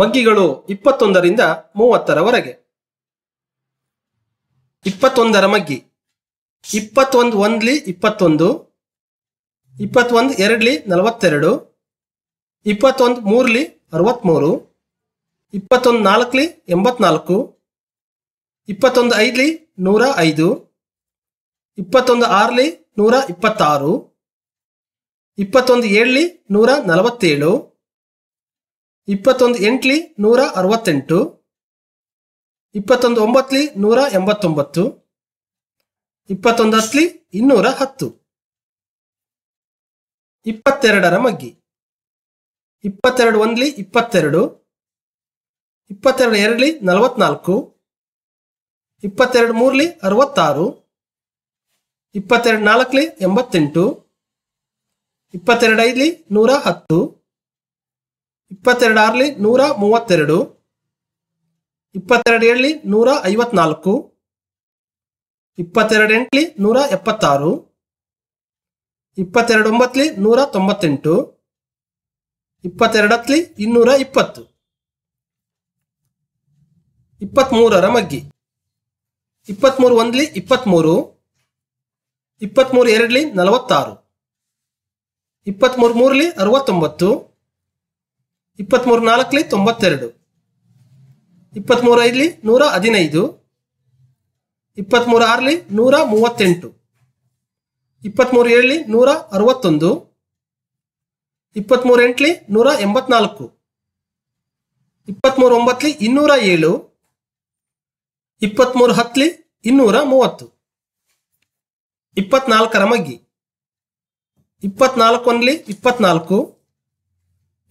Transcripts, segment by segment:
ಮಗ್ಗಿಗಳು ಇಪ್ಪತ್ತೊಂದರಿಂದ ಮೂವತ್ತರವರೆಗೆ ಇಪ್ಪತ್ತೊಂದರ ಮಗ್ಗಿ ಇಪ್ಪತ್ತೊಂದು ಒಂದ್ಲಿ ಇಪ್ಪತ್ತೊಂದು ಇಪ್ಪತ್ತೊಂದು ಎರಡ್ಲಿ ನಲವತ್ತೆರಡು ಇಪ್ಪತ್ತೊಂದು ಮೂರ್ಲಿ ಅರವತ್ತ್ಮೂರು ಇಪ್ಪತ್ತೊಂದು ನಾಲ್ಕಲಿ ಎಂಬತ್ನಾಲ್ಕು ಇಪ್ಪತ್ತೊಂದು ಐದ್ಲಿ ನೂರ ಐದು ಇಪ್ಪತ್ತೊಂದು ಆರ್ಲಿ ನೂರ ಇಪ್ಪತ್ತಾರು ಇಪ್ಪತ್ತೊಂದು ಏಳ್ಲಿ ನೂರ ನಲವತ್ತೇಳು ಇಪ್ಪತ್ತೊಂದು ಎಂಟ್ಲಿ ನೂರ ಅರವತ್ತೆಂಟು ಇಪ್ಪತ್ತೊಂದು ಒಂಬತ್ತಲಿ ನೂರ ಎಂಬತ್ತೊಂಬತ್ತು ಇಪ್ಪತ್ತೊಂದು ಹತ್ತಲಿ ಇನ್ನೂರ ಹತ್ತು ಇಪ್ಪತ್ತೆರಡರ ಮಗ್ಗಿ ಇಪ್ಪತ್ತೆರಡು ಒಂದ್ಲಿ ಇಪ್ಪತ್ತೆರಡು ಇಪ್ಪತ್ತೆರಡು ಎರಡ್ಲಿ ನಲವತ್ನಾಲ್ಕು ಇಪ್ಪತ್ತೆರಡು ಮೂರ್ಲಿ ಅರವತ್ತಾರು ಇಪ್ಪತ್ತೆರಡು ನಾಲ್ಕಲಿ ಎಂಬತ್ತೆಂಟು ಇಪ್ಪತ್ತೆರಡು ಐದ್ಲಿ ನೂರ ಹತ್ತು ಇಪ್ಪತ್ತೆರಡು ಆರ್ಲಿ ನೂರ ಮೂವತ್ತೆರಡು ಇಪ್ಪತ್ತೆರಡು ಏಳಲಿ ನೂರ ಐವತ್ನಾಲ್ಕು ಇಪ್ಪತ್ತೆರಡು ಎಂಟ್ಲಿ ನೂರ ಎಪ್ಪತ್ತಾರು ಇಪ್ಪತ್ತೆರಡು ಒಂಬತ್ತಲಿ ನೂರ ತೊಂಬತ್ತೆಂಟು ಇಪ್ಪತ್ತೆರಡತ್ಲಿ ಇನ್ನೂರ ಇಪ್ಪತ್ತು ಇಪ್ಪತ್ತ್ಮೂರರ ಮಗ್ಗಿ ಇಪ್ಪತ್ತ್ಮೂರು ಒಂದ್ಲಿ ಇಪ್ಪತ್ತ್ಮೂರು ಇಪ್ಪತ್ತ್ಮೂರು ಎರಡ್ಲಿ ನಲವತ್ತಾರು ಇಪ್ಪತ್ತ್ಮೂರು ಮೂರಲಿ ಅರವತ್ತೊಂಬತ್ತು ಇಪ್ಪತ್ತ್ಮೂರು ನಾಲ್ಕಲಿ ತೊಂಬತ್ತೆರಡು ಇಪ್ಪತ್ತ್ಮೂರು ಐದಲಿ ನೂರ ಹದಿನೈದು ಇಪ್ಪತ್ತ್ಮೂರು ಆರಲಿ ನೂರ ಮೂವತ್ತೆಂಟು ಇಪ್ಪತ್ತ್ಮೂರು ಏಳಲಿ ನೂರ ಅರವತ್ತೊಂದು ಇಪ್ಪತ್ಮೂರು ಎಂಟಲಿ ನೂರ ಎಂಬತ್ನಾಲ್ಕು ಇಪ್ಪತ್ತ್ಮೂರು ಒಂಬತ್ತಲಿ ಇನ್ನೂರ ಏಳು ಇಪ್ಪತ್ತ್ಮೂರು ಹತ್ತಲಿ ಇನ್ನೂರ ಮೂವತ್ತು ಇಪ್ಪತ್ನಾಲ್ಕರ ಮಗ್ಗಿ ಇಪ್ಪತ್ನಾಲ್ಕೊಂದ್ಲಿ ಇಪ್ಪತ್ನಾಲ್ಕು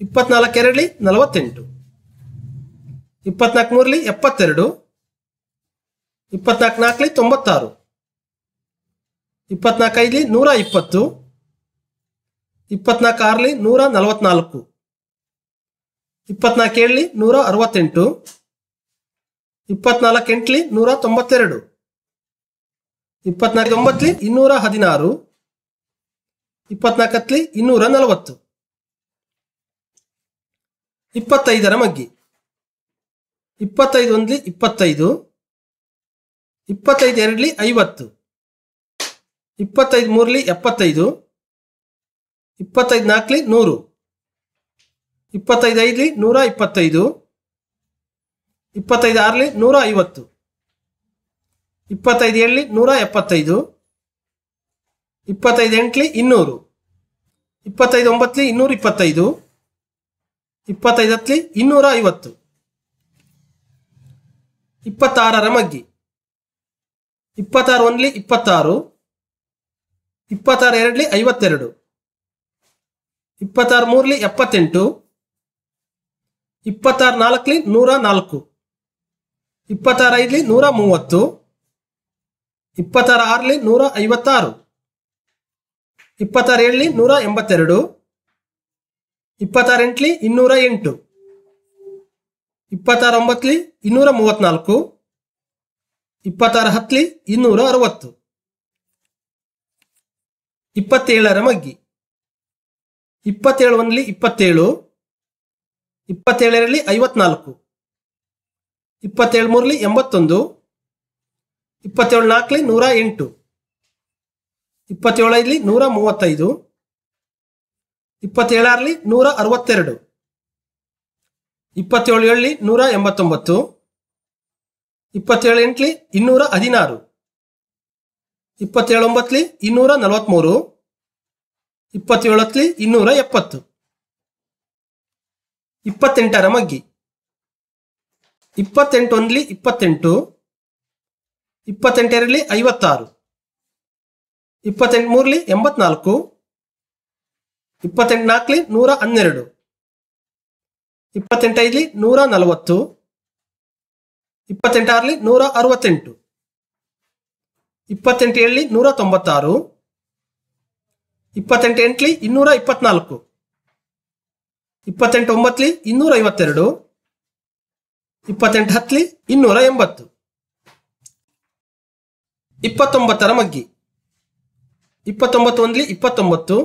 ಇಪ್ಪತ್ನಾಲ್ಕು ನಲವತ್ತೆಂಟು ಇಪ್ಪತ್ನಾಲ್ಕು ಮೂರಲಿ ಎಪ್ಪತ್ತೆರಡು ಇಪ್ಪತ್ನಾಲ್ಕು ನಾಲ್ಕಲಿ ತೊಂಬತ್ತಾರು ಇಪ್ಪತ್ನಾಲ್ಕೈದಲಿ ನೂರ ಇಪ್ಪತ್ತು ಇಪ್ಪತ್ನಾಲ್ಕು ಆರಲಿ ನೂರ ನಲವತ್ನಾಲ್ಕು ಇಪ್ಪತ್ನಾಲ್ಕು ಏಳ್ಲಿ ನೂರ ಅರವತ್ತೆಂಟು ಇಪ್ಪತ್ನಾಲ್ಕು ಎಂಟಲಿ ನೂರ ತೊಂಬತ್ತೆರಡು ಇಪ್ಪತ್ನಾಲ್ಕು ಒಂಬತ್ತಲಿ ಇನ್ನೂರ ಹದಿನಾರು ಇಪ್ಪತ್ನಾಲ್ಕತ್ತಲಿ ಇನ್ನೂರ ನಲವತ್ತು ಇಪ್ಪತ್ತೈದರ ಮಗ್ಗಿ ಇಪ್ಪತ್ತೈದು ಒಂದ್ಲಿ ಇಪ್ಪತ್ತೈದು ಇಪ್ಪತ್ತೈದು ಎರಡ್ಲಿ ಐವತ್ತು ಇಪ್ಪತ್ತೈದು ಮೂರ್ಲಿ ಎಪ್ಪತ್ತೈದು ಇಪ್ಪತ್ತೈದು ನಾಲ್ಕಲಿ ನೂರು ಇಪ್ಪತ್ತೈದು ಐದ್ಲಿ ನೂರ ಇಪ್ಪತ್ತೈದು ಇಪ್ಪತ್ತೈದು ಆರ್ಲಿ ನೂರ ಐವತ್ತು ಇಪ್ಪತ್ತೈದು ಏಳಲಿ ನೂರ ಎಪ್ಪತ್ತೈದು ಇಪ್ಪತ್ತೈದು ಎಂಟ್ಲಿ ಇನ್ನೂರು ಇಪ್ಪತ್ತೈದು ಒಂಬತ್ತಲಿ ಇನ್ನೂರ ಇಪ್ಪತ್ತೈದು ಇಪ್ಪತ್ತೈದತ್ಲಿ ಇನ್ನೂರ ಐವತ್ತು ಇಪ್ಪತ್ತಾರರ ಮಗ್ಗಿ ಇಪ್ಪತ್ತಾರು ಒಂದ್ಲಿ ಇಪ್ಪತ್ತಾರು ಇಪ್ಪತ್ತಾರು ಎರಡ್ಲಿ ಐವತ್ತೆರಡು ಇಪ್ಪತ್ತಾರು ಮೂರ್ಲಿ ಎಪ್ಪತ್ತೆಂಟು ಇಪ್ಪತ್ತಾರು ನಾಲ್ಕಲಿ ನೂರ ನಾಲ್ಕು ಇಪ್ಪತ್ತಾರು ನೂರ ಮೂವತ್ತು ಇಪ್ಪತ್ತಾರು ಆರ್ಲಿ ನೂರ ಐವತ್ತಾರು ಇಪ್ಪತ್ತಾರು ಏಳಲಿ ನೂರ ಎಂಬತ್ತೆರಡು ಇಪ್ಪತ್ತಾರೆಂಟ್ಲಿ ಇನ್ನೂರ ಎಂಟು ಇಪ್ಪತ್ತಾರೊಂಬತ್ತಲಿ ಇನ್ನೂರ ಮೂವತ್ನಾಲ್ಕು ಇಪ್ಪತ್ತಾರು ಹತ್ತಲಿ ಇನ್ನೂರ ಅರವತ್ತು ಇಪ್ಪತ್ತೇಳರ ಮಗ್ಗಿ ಇಪ್ಪತ್ತೇಳು ಒಂದ್ಲಿ ಇಪ್ಪತ್ತೇಳು ಇಪ್ಪತ್ತೇಳರಲ್ಲಿ ಐವತ್ನಾಲ್ಕು ಇಪ್ಪತ್ತೇಳು ಮೂರಲಿ ಎಂಬತ್ತೊಂದು ಇಪ್ಪತ್ತೇಳು ನಾಲ್ಕಲಿ ನೂರ ಎಂಟು ಇಪ್ಪತ್ತೇಳೈದಲಿ ನೂರ ಮೂವತ್ತೈದು ಇಪ್ಪತ್ತೇಳರಲ್ಲಿ ನೂರ ಅರವತ್ತೆರಡು ಇಪ್ಪತ್ತೇಳಲ್ಲಿ ನೂರ ಎಂಬತ್ತೊಂಬತ್ತು ಇಪ್ಪತ್ತೇಳು ಎಂಟ್ಲಿ ಇನ್ನೂರ ಹದಿನಾರು ಇಪ್ಪತ್ತೇಳೊಂಬತ್ತಲಿ ಇನ್ನೂರ ನಲವತ್ತ್ಮೂರು ಇಪ್ಪತ್ತೇಳತ್ಲಿ ಇನ್ನೂರ ಎಪ್ಪತ್ತು ಇಪ್ಪತ್ತೆಂಟರ ಮಗ್ಗಿ ಇಪ್ಪತ್ತೆಂಟೊಂದ್ಲಿ ಇಪ್ಪತ್ತೆಂಟು ಇಪ್ಪತ್ತೆಂಟರಲ್ಲಿ ಐವತ್ತಾರು ಇಪ್ಪತ್ತೆಂಟು ಮೂರಲಿ ಎಂಬತ್ನಾಲ್ಕು ಇಪ್ಪತ್ತೆಂಟು ನಾಲ್ಕಲಿ ನೂರ ಹನ್ನೆರಡು ಇಪ್ಪತ್ತೆಂಟೈದಲಿ ನೂರ ನಲವತ್ತು ಇಪ್ಪತ್ತೆಂಟಾರಲಿ ನೂರ ಅರವತ್ತೆಂಟು ಇಪ್ಪತ್ತೆಂಟು ಏಳಲಿ ನೂರ ತೊಂಬತ್ತಾರು ಇಪ್ಪತ್ತೆಂಟು ಎಂಟಲಿ ಇನ್ನೂರ ಇಪ್ಪತ್ನಾಲ್ಕು ಇಪ್ಪತ್ತೆಂಟು ಒಂಬತ್ತಲಿ ಇನ್ನೂರ ಐವತ್ತೆರಡು ಇಪ್ಪತ್ತೆಂಟು ಹತ್ತಲಿ ಇನ್ನೂರ ಎಂಬತ್ತು ಇಪ್ಪತ್ತೊಂಬತ್ತರ ಮಗ್ಗಿ ಇಪ್ಪತ್ತೊಂಬತ್ತು ಒಂದ್ಲಿ ಇಪ್ಪತ್ತೊಂಬತ್ತು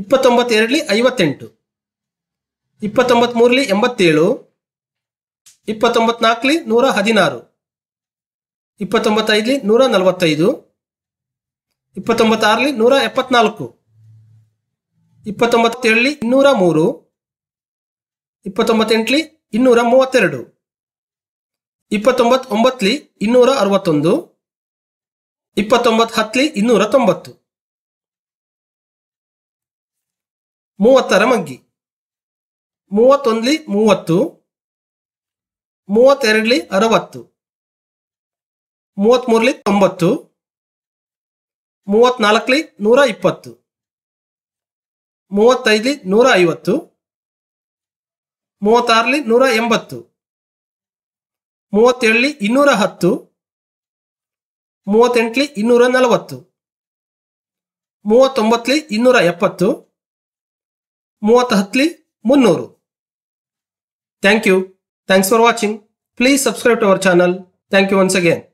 ಇಪ್ಪತ್ತೊಂಬತ್ತು ಐವತ್ತೆಂಟು ಇಪ್ಪತ್ತೊಂಬತ್ತು ಮೂರಲಿ ಎಂಬತ್ತೇಳು ಇಪ್ಪತ್ತೊಂಬತ್ನಾಲ್ಕಲಿ ನೂರ ಹದಿನಾರು ಇಪ್ಪತ್ತೊಂಬತ್ತೈದಲಿ ನೂರ ನಲವತ್ತೈದು ಇಪ್ಪತ್ತೊಂಬತ್ತಾರಲಿ ನೂರ ಎಪ್ಪತ್ನಾಲ್ಕು ಇಪ್ಪತ್ತೊಂಬತ್ತೇಳಲಿ ಇನ್ನೂರ ಮೂರು ಇಪ್ಪತ್ತೊಂಬತ್ತೆಂಟಲಿ ಇನ್ನೂರ ಮೂವತ್ತೆರಡು ಇಪ್ಪತ್ತೊಂಬತ್ತೊಂಬತ್ತಲಿ ಇನ್ನೂರ ಅರವತ್ತೊಂದು ಇಪ್ಪತ್ತೊಂಬತ್ತು ಹತ್ತಲಿ ಇನ್ನೂರ ತೊಂಬತ್ತು ಮೂವತ್ತರ ಮಗ್ಗಿ ಮೂವತ್ತೊಂದ್ಲಿ ಮೂವತ್ತು ಮೂವತ್ತೆರಡ್ಲಿ ಅರವತ್ತು ಮೂವತ್ಮೂರ್ಲಿ ತೊಂಬತ್ತು ಮೂವತ್ನಾಲ್ಕಲಿ ನೂರ ಇಪ್ಪತ್ತು ಮೂವತ್ತೈದ್ಲಿ ನೂರ ಐವತ್ತು ಮೂವತ್ತಾರಲಿ ನೂರ ಎಂಬತ್ತು ಮೂವತ್ತೇಳಲಿ ಇನ್ನೂರ ಹತ್ತು ಮೂವತ್ತೆಂಟಲಿ ಇನ್ನೂರ ನಲವತ್ತು ಮೂವತ್ತೊಂಬತ್ತಲಿ ಇನ್ನೂರ ಎಪ್ಪತ್ತು ಮೂವತ್ತು ಹತ್ತಲಿ ಮುನ್ನೂರು thank you thanks for watching please subscribe to our channel thank you once again